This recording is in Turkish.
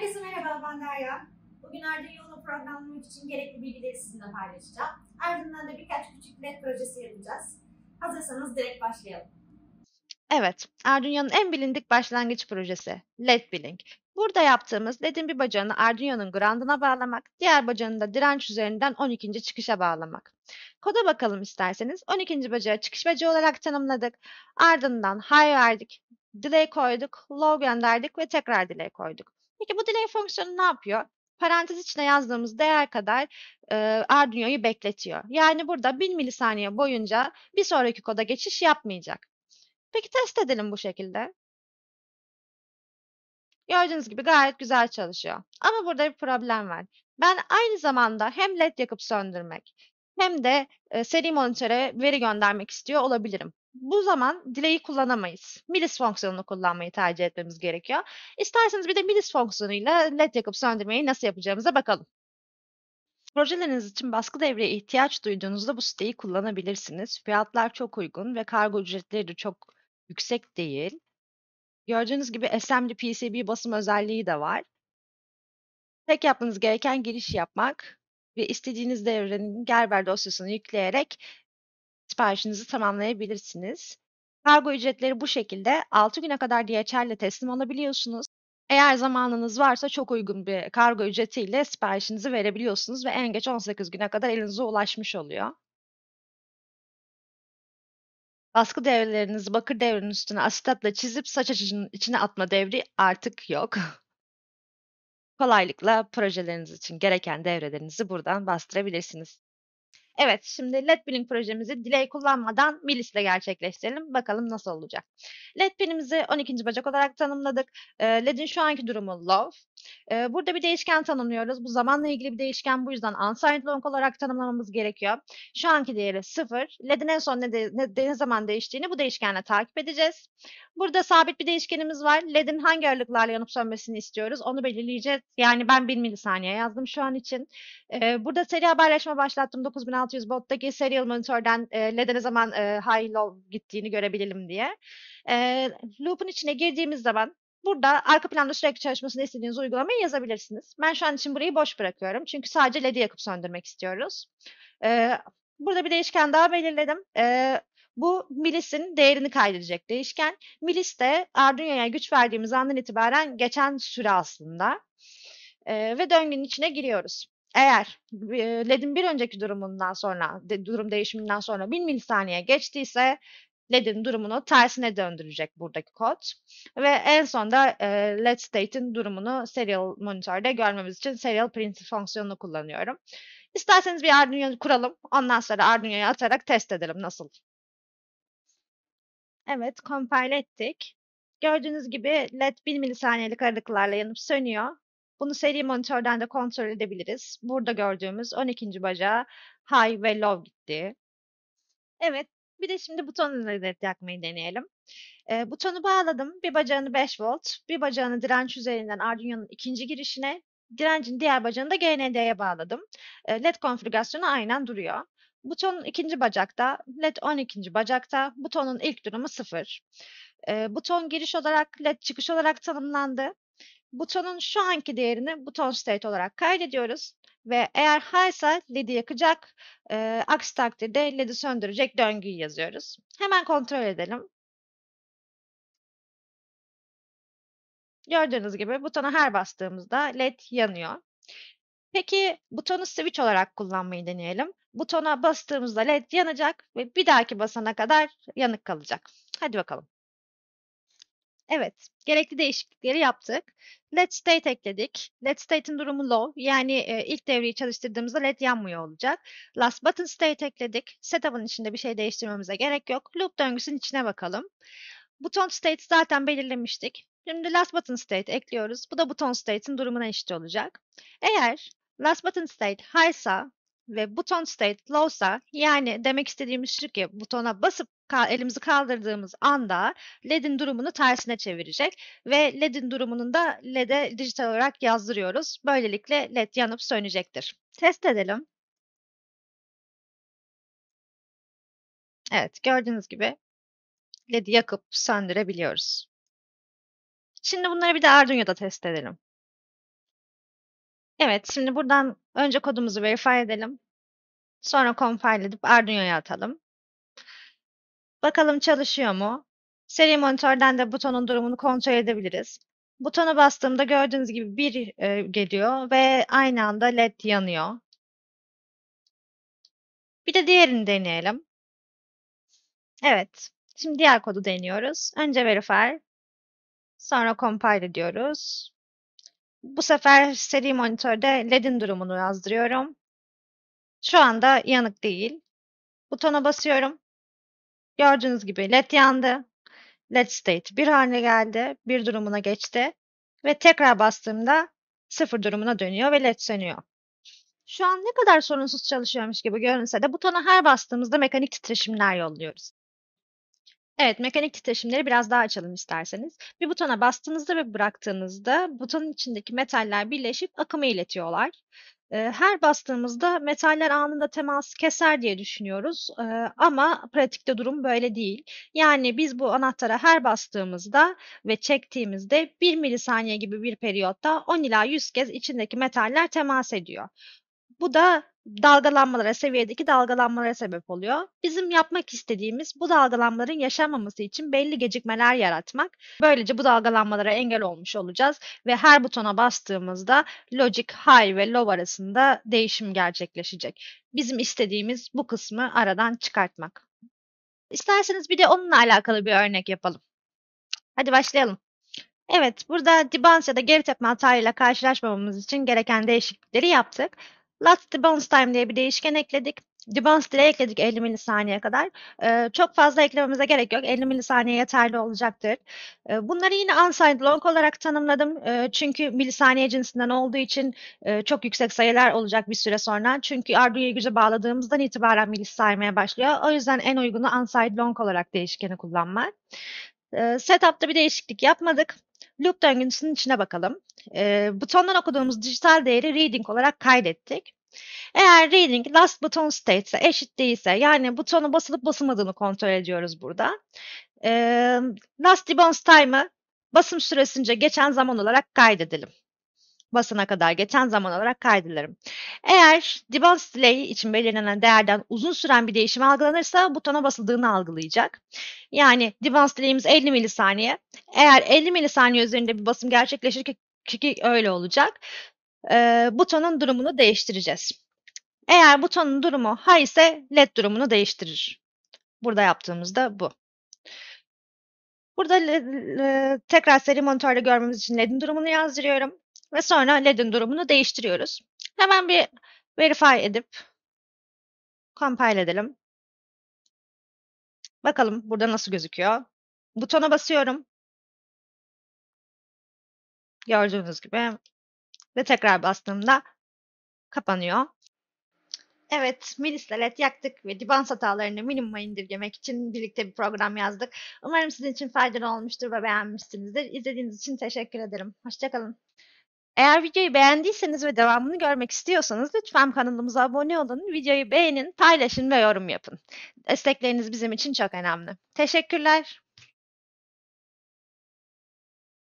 Herkese merhaba, ben Derya. Bugün Arduino'nun programlamak için gerekli bilgileri sizinle paylaşacağım. Ardından da birkaç küçük led projesi yapacağız. Hazırsanız direkt başlayalım. Evet, Arduino'nun en bilindik başlangıç projesi LED Blink. Burada yaptığımız LED'in bir bacağını Arduino'nun ground'ına bağlamak, diğer bacağını da direnç üzerinden 12. çıkışa bağlamak. Koda bakalım isterseniz. 12. bacağı çıkış bacağı olarak tanımladık. Ardından high verdik delay koyduk, log gönderdik ve tekrar delay koyduk. Peki bu delay fonksiyonu ne yapıyor? Parantez içine yazdığımız değer kadar e, Arduino'yu bekletiyor. Yani burada 1000 milisaniye boyunca bir sonraki koda geçiş yapmayacak. Peki test edelim bu şekilde. Gördüğünüz gibi gayet güzel çalışıyor. Ama burada bir problem var. Ben aynı zamanda hem led yakıp söndürmek hem de e, seri monitöre veri göndermek istiyor olabilirim bu zaman delay'i kullanamayız. Millis fonksiyonunu kullanmayı tercih etmemiz gerekiyor. İsterseniz bir de millis fonksiyonuyla led yakıp söndürmeyi nasıl yapacağımıza bakalım. Projeleriniz için baskı devreye ihtiyaç duyduğunuzda bu siteyi kullanabilirsiniz. Fiyatlar çok uygun ve kargo ücretleri de çok yüksek değil. Gördüğünüz gibi assembly PCB basım özelliği de var. Tek yapmanız gereken giriş yapmak ve istediğiniz devrenin Gerber dosyasını yükleyerek Siparişinizi tamamlayabilirsiniz. Kargo ücretleri bu şekilde 6 güne kadar DHL ile teslim alabiliyorsunuz. Eğer zamanınız varsa çok uygun bir kargo ücretiyle siparişinizi verebiliyorsunuz ve en geç 18 güne kadar elinize ulaşmış oluyor. Baskı devrelerinizi bakır devrenin üstüne asitapla çizip saç açıcının içine atma devri artık yok. Kolaylıkla projeleriniz için gereken devrelerinizi buradan bastırabilirsiniz. Evet şimdi LED pinning projemizi delay kullanmadan milisle gerçekleştirelim. Bakalım nasıl olacak. LED pinimizi 12. bacak olarak tanımladık. LED'in şu anki durumu low. E, burada bir değişken tanımlıyoruz. Bu zamanla ilgili bir değişken bu yüzden unsigned long olarak tanımlamamız gerekiyor. Şu anki değeri 0. LED'in en son ne, de, ne, zaman değiştiğini bu değişkenle takip edeceğiz. Burada sabit bir değişkenimiz var. LED'in hangi aralıklarla yanıp sönmesini istiyoruz. Onu belirleyeceğiz. Yani ben 1 milisaniye yazdım şu an için. E, burada seri haberleşme başlattım. 9600 bottaki serial monitörden e, LED'e ne zaman e, high low gittiğini görebilelim diye. E, loop'un içine girdiğimiz zaman Burada arka planda sürekli çalışmasını istediğiniz uygulamayı yazabilirsiniz. Ben şu an için burayı boş bırakıyorum. Çünkü sadece LED'i yakıp söndürmek istiyoruz. Ee, burada bir değişken daha belirledim. Ee, bu milisin değerini kaydedecek değişken. Milis de Arduino'ya güç verdiğimiz andan itibaren geçen süre aslında. Ee, ve döngünün içine giriyoruz. Eğer e, LED'in bir önceki durumundan sonra, durum değişiminden sonra 1000 milisaniye geçtiyse LED'in durumunu tersine döndürecek buradaki kod. Ve en sonda e, LED state'in durumunu serial monitörde görmemiz için serial print fonksiyonunu kullanıyorum. İsterseniz bir Arduino kuralım. Ondan sonra Arduino'yu atarak test edelim nasıl. Evet, compile ettik. Gördüğünüz gibi LED 1 milisaniyelik aralıklarla yanıp sönüyor. Bunu seri monitörden de kontrol edebiliriz. Burada gördüğümüz 12. bacağa high ve low gitti. Evet, bir de şimdi buton led yakmayı deneyelim. E, butonu bağladım. Bir bacağını 5 volt, bir bacağını direnç üzerinden Arduino'nun ikinci girişine, direncin diğer bacağını da GND'ye bağladım. E, led konfigürasyonu aynen duruyor. Butonun ikinci bacakta, led 12. bacakta, butonun ilk durumu 0. E, buton giriş olarak, led çıkış olarak tanımlandı. Butonun şu anki değerini buton state olarak kaydediyoruz ve eğer haysa LED'i yakacak, e, aksi takdirde LED'i söndürecek döngüyü yazıyoruz. Hemen kontrol edelim. Gördüğünüz gibi butona her bastığımızda led yanıyor. Peki butonu switch olarak kullanmayı deneyelim. Butona bastığımızda led yanacak ve bir dahaki basana kadar yanık kalacak. Hadi bakalım. Evet, gerekli değişiklikleri yaptık. Let state ekledik. Let state'in durumu low. Yani e, ilk devreyi çalıştırdığımızda led yanmıyor olacak. Last button state ekledik. Setup'ın içinde bir şey değiştirmemize gerek yok. Loop döngüsünün içine bakalım. Button state zaten belirlemiştik. Şimdi last button state ekliyoruz. Bu da button state'in durumuna eşit olacak. Eğer last button state high'sa ve button state low'sa yani demek istediğimiz şu ki butona basıp elimizi kaldırdığımız anda LED'in durumunu tersine çevirecek ve LED'in durumunun da LED'e dijital olarak yazdırıyoruz. Böylelikle LED yanıp sönecektir. Test edelim. Evet, gördüğünüz gibi LED'i yakıp söndürebiliyoruz. Şimdi bunları bir de Arduino'da test edelim. Evet, şimdi buradan önce kodumuzu verify edelim. Sonra compile edip Arduino'ya atalım. Bakalım çalışıyor mu? Seri monitörden de butonun durumunu kontrol edebiliriz. Butona bastığımda gördüğünüz gibi bir e, geliyor ve aynı anda led yanıyor. Bir de diğerini deneyelim. Evet. Şimdi diğer kodu deniyoruz. Önce verifier. Sonra compile diyoruz. Bu sefer seri monitörde LED'in durumunu yazdırıyorum. Şu anda yanık değil. Butona basıyorum Gördüğünüz gibi led yandı. Led state bir haline geldi. Bir durumuna geçti. Ve tekrar bastığımda sıfır durumuna dönüyor ve led sönüyor. Şu an ne kadar sorunsuz çalışıyormuş gibi görünse de butona her bastığımızda mekanik titreşimler yolluyoruz. Evet, mekanik titreşimleri biraz daha açalım isterseniz. Bir butona bastığınızda ve bıraktığınızda butonun içindeki metaller birleşip akımı iletiyorlar her bastığımızda metaller anında temas keser diye düşünüyoruz ama pratikte durum böyle değil. Yani biz bu anahtara her bastığımızda ve çektiğimizde 1 milisaniye gibi bir periyotta 10 ila 100 kez içindeki metaller temas ediyor. Bu da dalgalanmalara, seviyedeki dalgalanmalara sebep oluyor. Bizim yapmak istediğimiz bu dalgalanmaların yaşanmaması için belli gecikmeler yaratmak. Böylece bu dalgalanmalara engel olmuş olacağız ve her butona bastığımızda logic high ve low arasında değişim gerçekleşecek. Bizim istediğimiz bu kısmı aradan çıkartmak. İsterseniz bir de onunla alakalı bir örnek yapalım. Hadi başlayalım. Evet, burada dibans ya da geri tepme hatayla karşılaşmamamız için gereken değişiklikleri yaptık. Last debounce time diye bir değişken ekledik. Debounce dile ekledik 50 milisaniye kadar. Ee, çok fazla eklememize gerek yok. 50 milisaniye yeterli olacaktır. Ee, bunları yine unsigned long olarak tanımladım. Ee, çünkü milisaniye cinsinden olduğu için e, çok yüksek sayılar olacak bir süre sonra. Çünkü Arduino'ya güce bağladığımızdan itibaren milis saymaya başlıyor. O yüzden en uygunu unsigned long olarak değişkeni kullanmak. Ee, setup'ta bir değişiklik yapmadık. Loop döngüsünün içine bakalım. E, butondan okuduğumuz dijital değeri reading olarak kaydettik. Eğer reading last button state ise eşit değilse yani butonu basılıp basılmadığını kontrol ediyoruz burada. E, last debounce time'ı basım süresince geçen zaman olarak kaydedelim basana kadar geçen zaman olarak kaydederim. Eğer debug delay için belirlenen değerden uzun süren bir değişim algılanırsa butona basıldığını algılayacak. Yani debug delay'imiz 50 milisaniye. Eğer 50 milisaniye üzerinde bir basım gerçekleşir ki öyle olacak. E, butonun durumunu değiştireceğiz. Eğer butonun durumu high ise led durumunu değiştirir. Burada yaptığımızda bu. Burada tekrar seri monitörde görmemiz için LED'in durumunu yazdırıyorum. Ve sonra LED'in durumunu değiştiriyoruz. Hemen bir verify edip compile edelim. Bakalım burada nasıl gözüküyor. Butona basıyorum. Gördüğünüz gibi. Ve tekrar bastığımda kapanıyor. Evet, Milis'le LED yaktık ve dibans hatalarını minimuma indirgemek için birlikte bir program yazdık. Umarım sizin için faydalı olmuştur ve beğenmişsinizdir. İzlediğiniz için teşekkür ederim. Hoşçakalın. Eğer videoyu beğendiyseniz ve devamını görmek istiyorsanız lütfen kanalımıza abone olun, videoyu beğenin, paylaşın ve yorum yapın. Destekleriniz bizim için çok önemli. Teşekkürler.